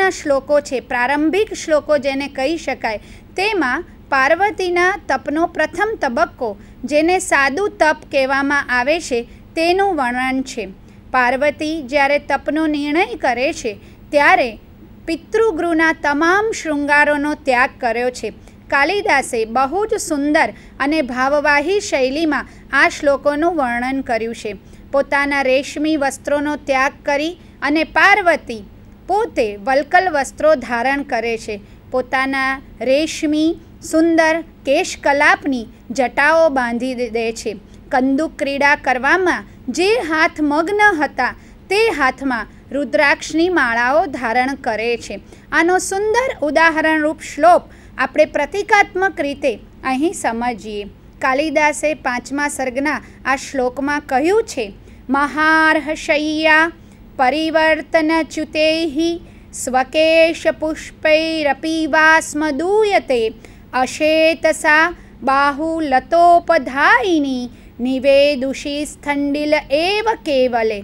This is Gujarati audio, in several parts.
ભાગવતના શ્લોકો છે પ્રારંભિક શ્લોકો જેને કહી શકાય તેમાં પાર્વતીના તપનો પ્રથમ તબક્કો જેને સાદું તપ કહેવામાં આવે છે તેનું વર્ણન છે પાર્વતી જ્યારે તપનો નિર્ણય કરે છે ત્યારે પિતૃગૃહના તમામ શૃંગારોનો ત્યાગ કર્યો છે કાલિદાસે બહુ જ સુંદર અને ભાવવાહી શૈલીમાં આ શ્લોકોનું વર્ણન કર્યું છે પોતાના રેશમી વસ્ત્રોનો ત્યાગ કરી અને પાર્વતી પોતે વલકલ વસ્ત્રો ધારણ કરે છે પોતાના રેશમી સુંદર કેશકલાપની જટાઓ બાંધી દે છે કંદુક ક્રીડા કરવામાં જે હાથ મગ્ન હતા તે હાથમાં રુદ્રાક્ષની માળાઓ ધારણ કરે છે આનો સુંદર ઉદાહરણરૂપ શ્લોક આપણે પ્રતિકાત્મક રીતે અહીં સમજીએ કાલિદાસે પાંચમા સર્ગના આ શ્લોકમાં કહ્યું છે મહાર્હશૈયા પરિવર્તનચ્યુતૈः स्वकेशपुष्पैरपि वा स्म दूयते अशेतसा बाहुलतोपधायिनी નિવેદુષી સ્થંડિલ એવ કેવલે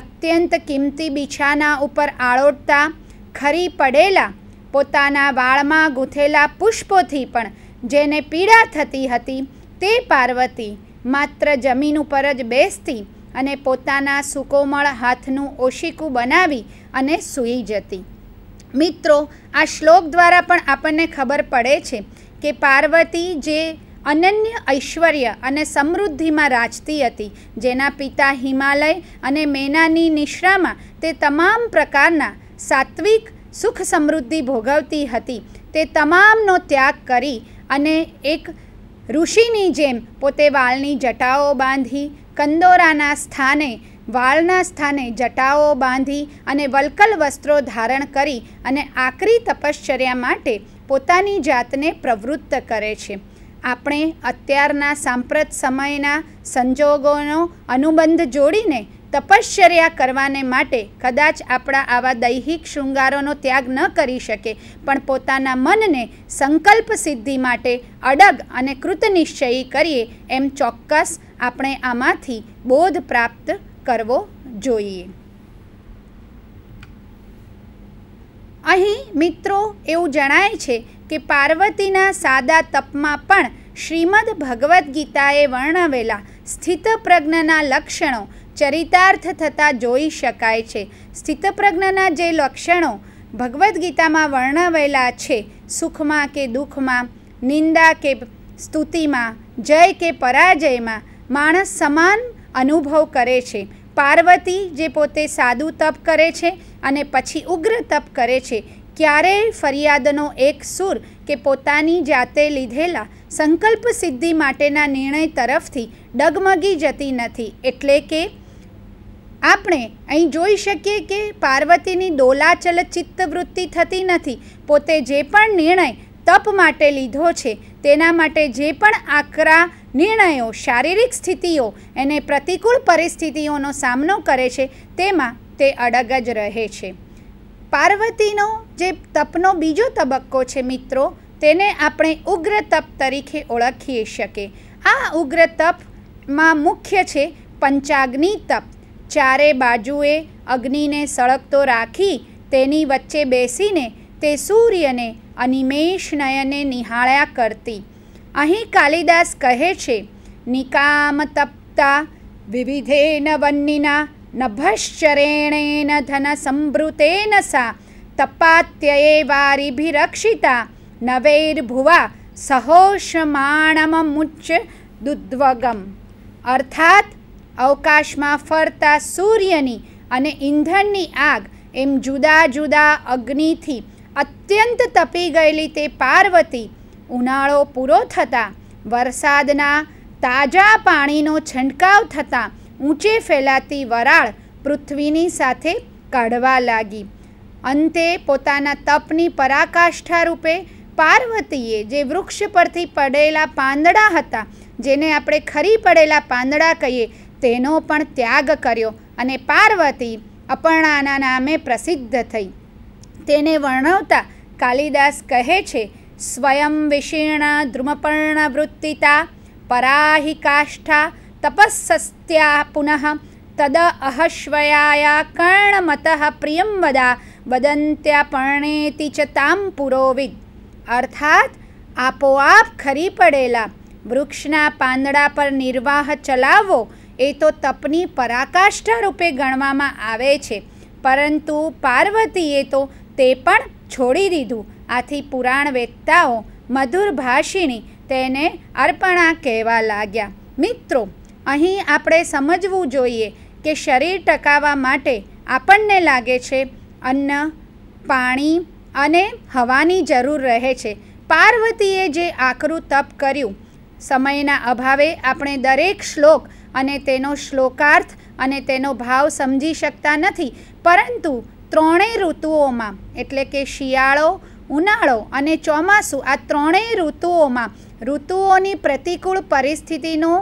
અત્યંત કિંમતી બિછાના ઉપર આળોટતા ખરી પડેલા પોતાના વાળમાં ગૂંથેલા પુષ્પોથી પણ જેને પીડા થતી હતી તે પાર્વતી માત્ર જમીન ઉપર જ બેસતી અને પોતાના સુકોમળ હાથનું ઓશિકું બનાવી અને સૂઈ જતી મિત્રો આ શ્લોક દ્વારા પણ આપણને ખબર પડે છે કે પાર્વતી જે અનન્ય ઐશ્વર્ય અને સમૃદ્ધિમાં રાજતી હતી જેના પિતા હિમાલય અને મેનાની નિશ્રામાં તે તમામ પ્રકારના સાત્વિક સુખ સમૃદ્ધિ ભોગવતી હતી તે તમામનો ત્યાગ કરી અને એક ઋષિની જેમ પોતે વાલની જટાઓ બાંધી કંદોરાના સ્થાને વાળના સ્થાને જટાઓ બાંધી અને વલકલ વસ્ત્રો ધારણ કરી અને આકરી તપશ્ચર્યા માટે પોતાની જાતને પ્રવૃત્ત કરે છે આપણે અત્યારના સાંપ્રત સમયના સંજોગોનો અનુબંધ જોડીને તપશ્ચર્યા કરવાને માટે કદાચ આપણા આવા દૈહિક શૃંગારોનો ત્યાગ ન કરી શકે પણ પોતાના મનને સંકલ્પ સિદ્ધિ માટે અડગ અને કૃતનિશ્ચયી કરીએ એમ ચોક્કસ આપણે આમાંથી બોધ પ્રાપ્ત કરવો જોઈએ અહીં મિત્રો એવું જણાય છે કે પાર્વતીના સાદા તપમાં પણ શ્રીમદ ભગવદ્ ગીતાએ વર્ણવેલા સ્થિત પ્રજ્ઞના લક્ષણો ચરિતાર્થ થતા જોઈ શકાય છે સ્થિતપ્રજ્ઞના જે લક્ષણો ભગવદ્ ગીતામાં વર્ણવેલા છે સુખમાં કે દુઃખમાં નિંદા કે સ્તુતિમાં જય કે પરાજયમાં માણસ સમાન અનુભવ કરે છે પાર્વતી જે પોતે સાદું તપ કરે છે અને પછી ઉગ્ર તપ કરે છે ક્યારેય ફરિયાદનો એક સુર કે પોતાની જાતે લીધેલા સંકલ્પ સિદ્ધિ માટેના નિર્ણય તરફથી ડગમગી જતી નથી એટલે કે આપણે અહીં જોઈ શકીએ કે પાર્વતીની દોલાચલ ચિત્તવૃત્તિ થતી નથી પોતે જે પણ નિર્ણય તપ માટે લીધો છે તેના માટે જે પણ આકરા નિર્ણયો શારીરિક સ્થિતિઓ એને પ્રતિકૂળ પરિસ્થિતિઓનો સામનો કરે છે તેમાં તે અડગ જ રહે છે પાર્વતીનો જે તપનો બીજો તબક્કો છે મિત્રો તેને આપણે ઉગ્ર તપ તરીકે ઓળખી શકીએ આ ઉગ્ર તપમાં મુખ્ય છે પંચાગ્નિ તપ ચારે બાજુએ અગ્નિને સળગતો રાખી તેની વચ્ચે બેસીને તે સૂર્યને અનિમેષ નયને નિહાળ્યા કરતી અહીં કાલિદાસ કહે છે નિકામ તપ્તા વિવિધેન વન્નિના નભશ્ચરેણેન ધન સંભૃતેન સા તપાત્યયે વારીભિરક્ષિતા નવૈર્ભુવા સહોષમાણમુચ્ચ દુદ્વગમ અર્થાત અવકાશમાં ફરતા સૂર્યની અને ઈંધણની આગ એમ જુદા જુદા અગ્નિથી અત્યંત તપી ગયેલી તે પાર્વતી ઉનાળો પૂરો થતાં વરસાદના તાજા પાણીનો છંટકાવ થતાં ઊંચે ફેલાતી વરાળ પૃથ્વીની સાથે કાઢવા લાગી અંતે પોતાના તપની પરાકાષ્ઠા રૂપે પાર્વતીએ જે વૃક્ષ પરથી પડેલા પાંદડા હતા જેને આપણે ખરી પડેલા પાંદડા કહીએ તેનો પણ ત્યાગ કર્યો અને પાર્વતી અપર્ણાના નામે પ્રસિદ્ધ થઈ તેને વર્ણવતા કાલિદાસ કહે છે સ્વયં વિશીર્ણ ધ્રુમપર્ણ વૃત્તિતા પરાહી કાષ્ઠા તપસ્સસ્ત્યા પુનઃ તદ અહશ્વયાયા કર્ણમત પ્રિયમ વદા વદંત્યા પર્ણેતિ ચ તામ પુરોવિદ અર્થાત આપોઆપ ખરી પડેલા વૃક્ષના પાંદડા પર નિર્વાહ ચલાવો એ તો તપની પરાકાષ્ઠા રૂપે ગણવામાં આવે છે પરંતુ પાર્વતીએ તો તે પણ છોડી દીધું આથી પુરાણ વેદતાઓ મધુર ભાષિણી તેને અર્પણા કહેવા લાગ્યા મિત્રો અહીં આપણે સમજવું જોઈએ કે શરીર ટકાવવા માટે આપણને લાગે છે અન્ન પાણી અને હવાની જરૂર રહે છે પાર્વતીએ જે આકરું તપ કર્યું સમયના અભાવે આપણે દરેક શ્લોક અને તેનો શ્લોકાર્થ અને તેનો ભાવ સમજી શકતા નથી પરંતુ ત્રણેય ઋતુઓમાં એટલે કે શિયાળો ઉનાળો અને ચોમાસું આ ત્રણેય ઋતુઓમાં ઋતુઓની પ્રતિકૂળ પરિસ્થિતિનો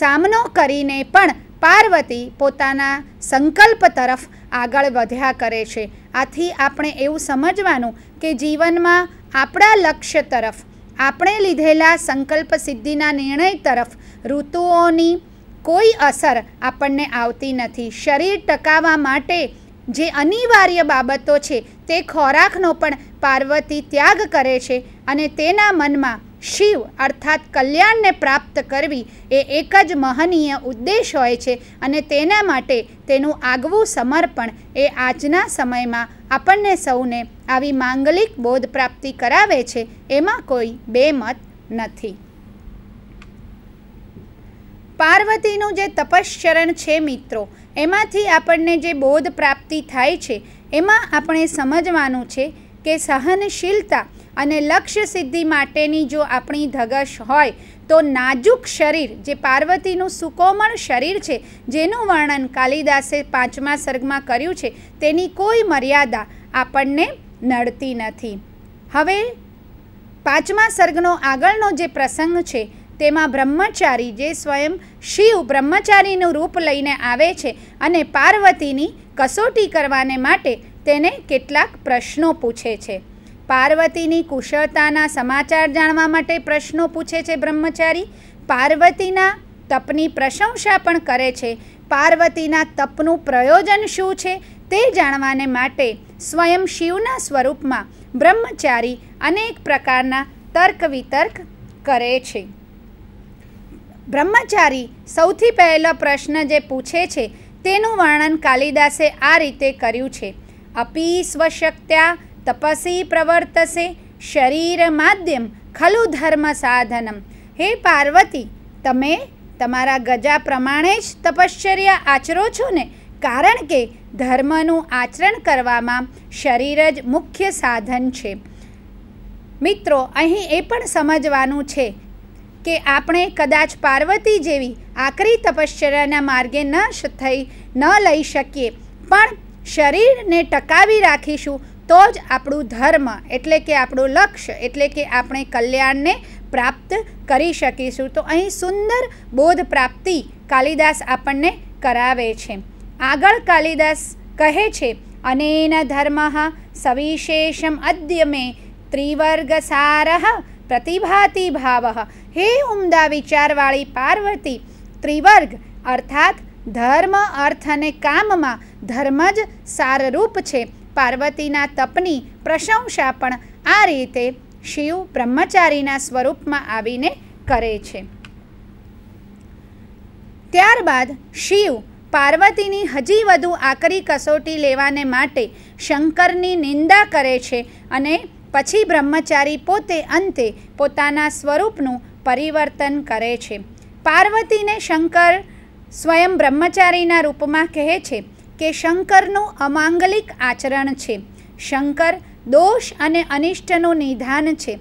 સામનો કરીને પણ પાર્વતી પોતાના સંકલ્પ તરફ આગળ વધ્યા કરે છે આથી આપણે એવું સમજવાનું કે જીવનમાં આપણા લક્ષ્ય તરફ આપણે લીધેલા સંકલ્પ સિદ્ધિના નિર્ણય તરફ ઋતુઓની કોઈ અસર આપણને આવતી નથી શરીર ટકાવવા માટે જે અનિવાર્ય બાબતો છે તે ખોરાકનો પણ પાર્વતી ત્યાગ કરે છે અને તેના મનમાં શિવ અર્થાત કલ્યાણને પ્રાપ્ત કરવી એ એક જ મહનીય ઉદ્દેશ હોય છે અને તેના માટે તેનું આગવું સમર્પણ એ આજના સમયમાં આપણને સૌને આવી માંગલિક બોધ પ્રાપ્તિ કરાવે છે એમાં કોઈ બે મત નથી પાર્વતીનું જે તપશ્ચરણ છે મિત્રો એમાંથી આપણને જે બોધ પ્રાપ્તિ થાય છે એમાં આપણે સમજવાનું છે કે સહનશીલતા અને લક્ષ્ય સિદ્ધિ માટેની જો આપણી ધગશ હોય તો નાજુક શરીર જે પાર્વતીનું સુકોમળ શરીર છે જેનું વર્ણન કાલિદાસે પાંચમા સર્ગમાં કર્યું છે તેની કોઈ મર્યાદા આપણને નડતી નથી હવે પાંચમા સર્ગનો આગળનો જે પ્રસંગ છે તેમાં બ્રહ્મચારી જે સ્વયં શિવ બ્રહ્મચારીનું રૂપ લઈને આવે છે અને પાર્વતીની કસોટી કરવાને માટે તેને કેટલાક પ્રશ્નો પૂછે છે પાર્વતીની કુશળતાના સમાચાર જાણવા માટે પ્રશ્નો પૂછે છે બ્રહ્મચારી પાર્વતીના તપની પ્રશંસા પણ કરે છે પાર્વતીના તપનું પ્રયોજન શું છે તે જાણવાને માટે સ્વયં શિવના સ્વરૂપમાં બ્રહ્મચારી અનેક પ્રકારના તર્ક વિતર્ક કરે છે બ્રહ્મચારી સૌથી પહેલો પ્રશ્ન જે પૂછે છે તેનું વર્ણન કાલિદાસે આ રીતે કર્યું છે અપી સ્વશક્ત્યા તપસી પ્રવર્તસે શરીર માધ્યમ ખલુ ધર્મ સાધનમ હે પાર્વતી તમે તમારા ગજા પ્રમાણે જ તપશ્ચર્યા આચરો છો ને કારણ કે ધર્મનું આચરણ કરવામાં શરીર જ મુખ્ય સાધન છે મિત્રો અહીં એ પણ સમજવાનું છે કે આપણે કદાચ પાર્વતી જેવી આકરી તપશ્ચર્યાના માર્ગે ન થઈ ન લઈ શકીએ પણ શરીરને ટકાવી રાખીશું તો જ આપણું ધર્મ એટલે કે આપણું લક્ષ્ય એટલે કે આપણે કલ્યાણને પ્રાપ્ત કરી શકીશું તો અહીં સુંદર બોધ પ્રાપ્તિ કાલિદાસ આપણને કરાવે છે આગળ કાલિદાસ કહે છે અનેન ધર્મ સવિશેષમ અદ્ય મેં સારહ પ્રતિભાતી ભાવ હે ઉમદા વિચારવાળી પાર્વતી ત્રિવર્ગ અર્થાત ધર્મ અર્થ અને કામમાં ધર્મ જ સારરૂપ છે પાર્વતીના તપની પ્રશંસા પણ આ રીતે શિવ બ્રહ્મચારીના સ્વરૂપમાં આવીને કરે છે ત્યારબાદ શિવ પાર્વતીની હજી વધુ આકરી કસોટી લેવાને માટે શંકરની નિંદા કરે છે અને પછી બ્રહ્મચારી પોતે અંતે પોતાના સ્વરૂપનું પરિવર્તન કરે છે પાર્વતીને શંકર સ્વયં બ્રહ્મચારીના રૂપમાં કહે છે કે શંકરનું અમાંગલિક આચરણ છે શંકર દોષ અને અનિષ્ટનું નિધાન છે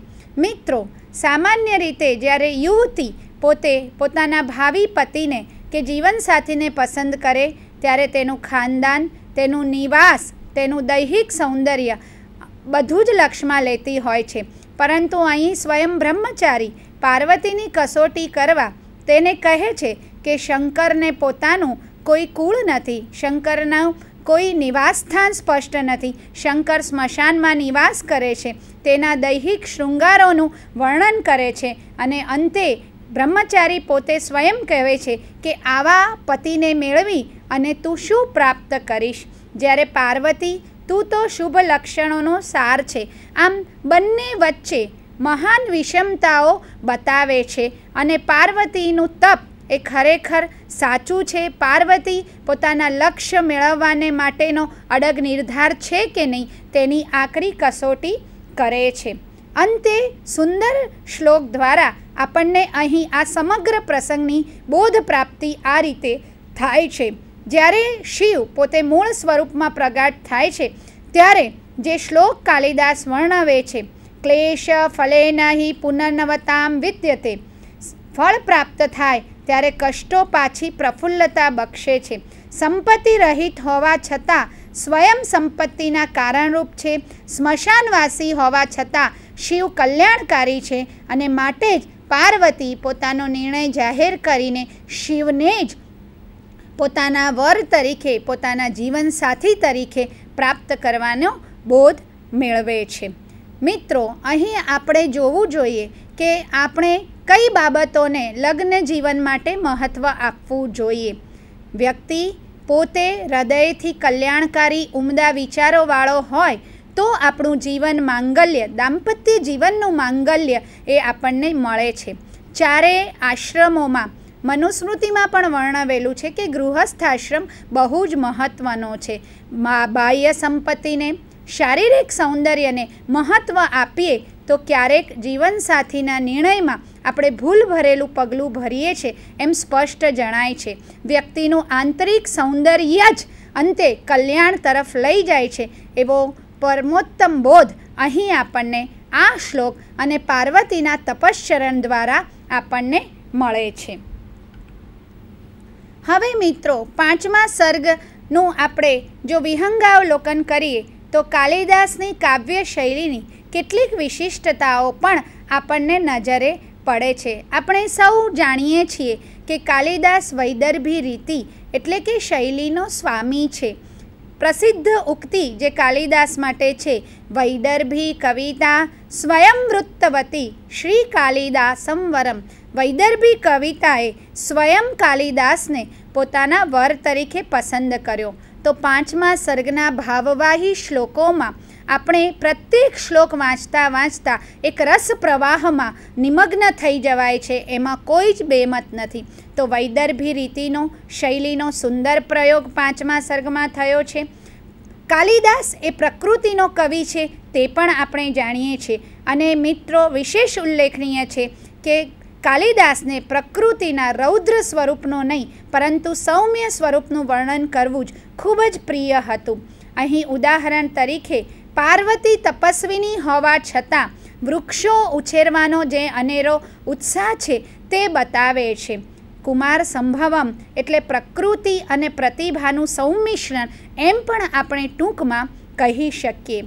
મિત્રો સામાન્ય રીતે જ્યારે યુવતી પોતે પોતાના ભાવિ પતિને કે જીવનસાથીને પસંદ કરે ત્યારે તેનું ખાનદાન તેનું નિવાસ તેનું દૈહિક સૌંદર્ય બધું જ લક્ષમાં લેતી હોય છે પરંતુ અહીં સ્વયં બ્રહ્મચારી પાર્વતીની કસોટી કરવા તેને કહે છે કે શંકરને પોતાનું કોઈ કુળ નથી શંકરનું કોઈ નિવાસસ્થાન સ્પષ્ટ નથી શંકર સ્મશાનમાં નિવાસ કરે છે તેના દૈહિક શૃંગારોનું વર્ણન કરે છે અને અંતે બ્રહ્મચારી પોતે સ્વયં કહે છે કે આવા પતિને મેળવી અને તું શું પ્રાપ્ત કરીશ જ્યારે પાર્વતી તું તો શુભ લક્ષણોનો સાર છે આમ બંને વચ્ચે મહાન વિષમતાઓ બતાવે છે અને પાર્વતીનું તપ એ ખરેખર સાચું છે પાર્વતી પોતાના લક્ષ્ય મેળવવાને માટેનો અડગ નિર્ધાર છે કે નહીં તેની આકરી કસોટી કરે છે અંતે સુંદર શ્લોક દ્વારા આપણને અહીં આ સમગ્ર પ્રસંગની બોધ પ્રાપ્તિ આ રીતે થાય છે જ્યારે શિવ પોતે મૂળ સ્વરૂપમાં પ્રગાટ થાય છે ત્યારે જે શ્લોક કાલિદાસ વર્ણવે છે ક્લેશ ફલેનાહી પુનર્નવતામ વિદ્યતે ફળ પ્રાપ્ત થાય ત્યારે કષ્ટો પાછી પ્રફુલ્લતા બક્ષે છે સંપત્તિ રહિત હોવા છતાં સ્વયં સંપત્તિના કારણરૂપ છે સ્મશાનવાસી હોવા છતાં શિવ કલ્યાણકારી છે અને માટે જ પાર્વતી પોતાનો નિર્ણય જાહેર કરીને શિવને જ પોતાના વર તરીકે પોતાના જીવનસાથી તરીકે પ્રાપ્ત કરવાનો બોધ મેળવે છે મિત્રો અહીં આપણે જોવું જોઈએ કે આપણે કઈ બાબતોને લગ્ન જીવન માટે મહત્ત્વ આપવું જોઈએ વ્યક્તિ પોતે હૃદયથી કલ્યાણકારી ઉમદા વિચારોવાળો હોય તો આપણું જીવન માંગલ્ય દાંપત્ય જીવનનું માંગલ્ય એ આપણને મળે છે ચારે આશ્રમોમાં મનુસ્મૃતિમાં પણ વર્ણવેલું છે કે ગૃહસ્થાશ્રમ બહુ જ મહત્ત્વનો છે બાહ્ય સંપત્તિને શારીરિક સૌંદર્યને મહત્ત્વ આપીએ તો ક્યારેક જીવનસાથીના નિર્ણયમાં આપણે ભૂલ ભરેલું પગલું ભરીએ છીએ એમ સ્પષ્ટ જણાય છે વ્યક્તિનું આંતરિક સૌંદર્ય જ અંતે કલ્યાણ તરફ લઈ જાય છે એવો પરમોત્તમ બોધ અહીં આપણને આ શ્લોક અને પાર્વતીના તપશ્ચરણ દ્વારા આપણને મળે છે હવે મિત્રો પાંચમા સર્ગનું આપણે જો વિહંગાવલોકન કરીએ તો કાલિદાસની કાવ્ય શૈલીની કેટલીક વિશિષ્ટતાઓ પણ આપણને નજરે પડે છે આપણે સૌ જાણીએ છીએ કે કાલિદાસ વૈદર્ભી રીતિ એટલે કે શૈલીનો સ્વામી છે પ્રસિદ્ધ ઉક્તિ જે કાલિદાસ માટે છે વૈદર્ભી કવિતા સ્વયંવૃત્તવતી શ્રી કાલિદાસમ વરમ વૈદર્ભી કવિતાએ સ્વયં કાલિદાસને પોતાના વર તરીકે પસંદ કર્યો તો પાંચમા સર્ગના ભાવવાહી શ્લોકોમાં આપણે પ્રત્યેક શ્લોક વાંચતા વાંચતા એક રસ પ્રવાહમાં નિમગ્ન થઈ જવાય છે એમાં કોઈ જ બેમત નથી તો વૈદર્ભી રીતિનો શૈલીનો સુંદર પ્રયોગ પાંચમા સર્ગમાં થયો છે કાલિદાસ એ પ્રકૃતિનો કવિ છે તે પણ આપણે જાણીએ છીએ અને મિત્રો વિશેષ ઉલ્લેખનીય છે કે કાલિદાસને પ્રકૃતિના રૌદ્ર સ્વરૂપનો નહીં પરંતુ સૌમ્ય સ્વરૂપનું વર્ણન કરવું જ ખૂબ જ પ્રિય હતું અહીં ઉદાહરણ તરીકે પાર્વતી તપસ્વીની હોવા છતાં વૃક્ષો ઉછેરવાનો જે અનેરો ઉત્સાહ છે તે બતાવે છે કુમાર સંભવમ એટલે પ્રકૃતિ અને પ્રતિભાનું સૌમિશ્રણ એમ પણ આપણે ટૂંકમાં કહી શકીએ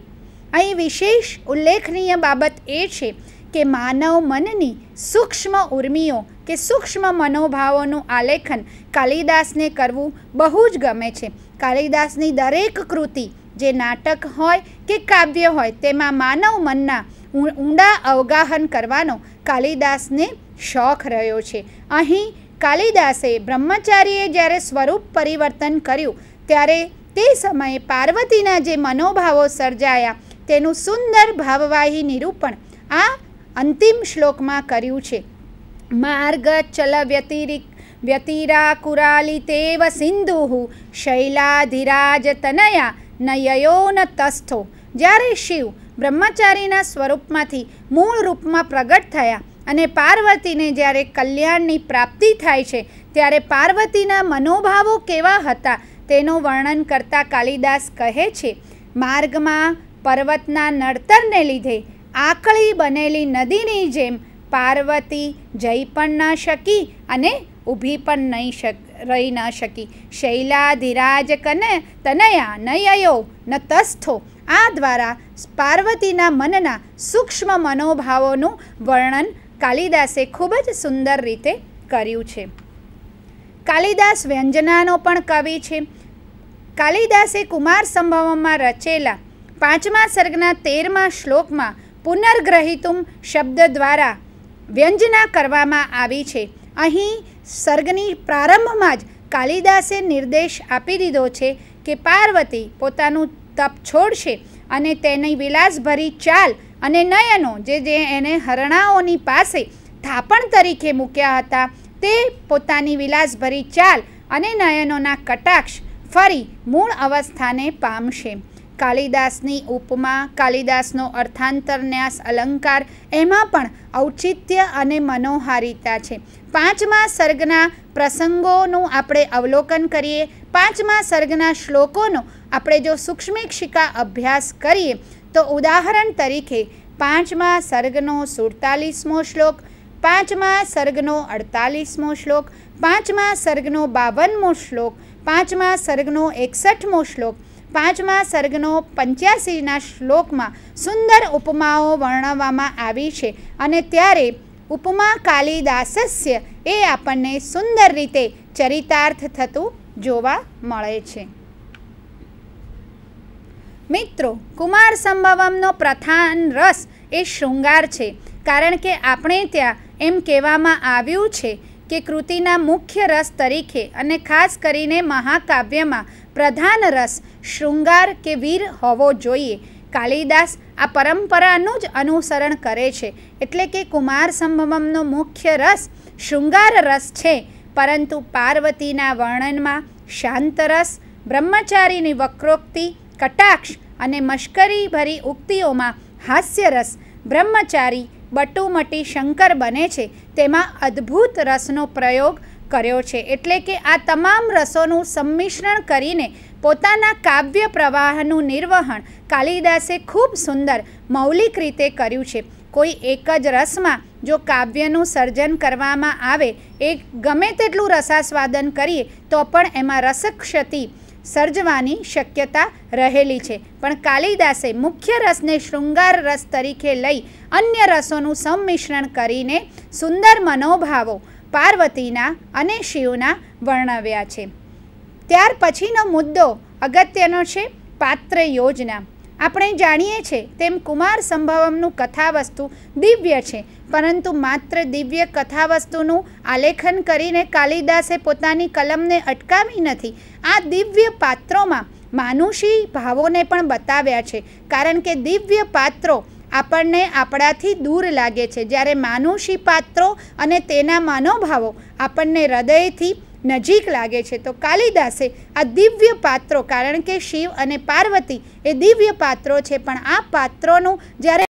અહીં વિશેષ ઉલ્લેખનીય બાબત એ છે કે માનવ મનની સૂક્ષ્મ ઉર્મિઓ કે સૂક્ષ્મ મનોભાવોનું આલેખન કાલિદાસને કરવું બહુ જ ગમે છે કાલિદાસની દરેક કૃતિ જે નાટક હોય કે કાવ્ય હોય તેમાં માનવ મનના ઊંડા અવગાહન કરવાનો કાલિદાસને શોખ રહ્યો છે અહીં કાલિદાસે બ્રહ્મચારીએ જ્યારે સ્વરૂપ પરિવર્તન કર્યું ત્યારે તે સમયે પાર્વતીના જે મનોભાવો સર્જાયા તેનું સુંદર ભાવવાહી નિરૂપણ આ અંતિમ શ્લોકમાં કર્યું છે માર્ગ ચલ વ્યતિરિક વ્યતિરાકુરાલિતેવ સિંધુ શૈલાધિરાજ તનયા નયો ન તસ્થો જ્યારે શિવ બ્રહ્મચારીના સ્વરૂપમાંથી મૂળ રૂપમાં પ્રગટ થયા અને પાર્વતીને જ્યારે કલ્યાણની પ્રાપ્તિ થાય છે ત્યારે પાર્વતીના મનોભાવો કેવા હતા તેનું વર્ણન કરતા કાલિદાસ કહે છે માર્ગમાં પર્વતના નડતરને લીધે આકળી બનેલી નદીની જેમ પાર્વતી જઈ પણ ન શકી અને ઊભી પણ નહીં શક રહી ન શકી શૈલા ધીરાજ કને તનયા નયયો ન તસ્થો આ દ્વારા પાર્વતીના મનના સૂક્ષ્મ મનોભાવોનું વર્ણન કાલિદાસે ખૂબ જ સુંદર રીતે કર્યું છે કાલિદાસ વ્યંજનાનો પણ કવિ છે કાલિદાસે કુમાર સંભવમાં રચેલા પાંચમા સર્ગના તેરમા શ્લોકમાં પુનર્ગ્રહિતુમ શબ્દ દ્વારા વ્યંજના કરવામાં આવી છે અહીં સર્ગની પ્રારંભમાં જ કાલિદાસે નિર્દેશ આપી દીધો છે કે પાર્વતી પોતાનું તપ છોડશે અને તેની વિલાસભરી ચાલ અને નયનો જે જે એને હરણાઓની પાસે થાપણ તરીકે મૂક્યા હતા તે પોતાની વિલાસભરી ચાલ અને નયનોના કટાક્ષ ફરી મૂળ અવસ્થાને પામશે કાલિદાસની ઉપમા કાલિદાસનો અર્થાંતરન્યાસ અલંકાર એમાં પણ ઔચિત્ય અને મનોહારિતા છે પાંચમા સર્ગના પ્રસંગોનું આપણે અવલોકન કરીએ પાંચમા સર્ગના શ્લોકોનો આપણે જો સૂક્ષ્મિક્ષિકા અભ્યાસ કરીએ તો ઉદાહરણ તરીકે પાંચમા સર્ગનો સુડતાલીસમો શ્લોક પાંચમા સર્ગનો અડતાલીસમો શ્લોક પાંચમા સર્ગનો બાવનમો શ્લોક પાંચમા સર્ગનો એકસઠમો શ્લોક પાંચમા સર્ગનો પંચ્યાસીના શ્લોકમાં સુંદર ઉપમાઓ વર્ણવવામાં આવી છે અને ત્યારે ઉપમા કાલિદાસસ્ય એ આપણને સુંદર રીતે ચરિતાર્થ થતું જોવા મળે છે મિત્રો કુમાર સંભવમનો પ્રથાન રસ એ શૃંગાર છે કારણ કે આપણે ત્યાં એમ કહેવામાં આવ્યું છે કે કૃતિના મુખ્ય રસ તરીકે અને ખાસ કરીને મહાકાવ્યમાં પ્રધાન રસ શૃંગાર કે વીર હોવો જોઈએ કાલિદાસ આ પરંપરાનું જ અનુસરણ કરે છે એટલે કે કુમાર સંભવમનો મુખ્ય રસ શૃંગાર રસ છે પરંતુ પાર્વતીના વર્ણનમાં શાંત રસ બ્રહ્મચારીની વક્રોક્તિ કટાક્ષ અને મશ્કરીભરી ઉક્તિઓમાં હાસ્યરસ બ્રહ્મચારી બટુમટી શંકર બને છે તેમાં અદ્ભુત રસનો પ્રયોગ કર્યો છે એટલે કે આ તમામ રસોનું સંમિશ્રણ કરીને પોતાના કાવ્ય પ્રવાહનું નિર્વહણ કાલિદાસે ખૂબ સુંદર મૌલિક રીતે કર્યું છે કોઈ એક જ રસમાં જો કાવ્યનું સર્જન કરવામાં આવે એ ગમે તેટલું રસાસ્વાદન કરીએ તો પણ એમાં રસક્ષતિ સર્જવાની શક્યતા રહેલી છે પણ કાલિદાસે મુખ્ય રસને શૃંગાર રસ તરીકે લઈ અન્ય રસોનું સંમિશ્રણ કરીને સુંદર મનોભાવો પાર્વતીના અને શિવના વર્ણવ્યા છે ત્યાર પછીનો મુદ્દો અગત્યનો છે પાત્ર યોજના આપણે જાણીએ છીએ તેમ કુમાર સંભવમનું કથાવસ્તુ દિવ્ય છે પરંતુ માત્ર દિવ્ય કથાવસ્તુનું આલેખન કરીને કાલિદાસે પોતાની કલમને અટકાવી નથી આ દિવ્ય પાત્રોમાં માનુષી ભાવોને પણ બતાવ્યા છે કારણ કે દિવ્ય પાત્રો આપણને આપણાથી દૂર લાગે છે જ્યારે માનુષી પાત્રો અને તેના માનોભાવો આપણને હૃદયથી નજીક લાગે છે તો કાલિદાસે આ દિવ્ય પાત્રો કારણ કે શિવ અને પાર્વતી એ દિવ્ય પાત્રો છે પણ આ પાત્રોનું જ્યારે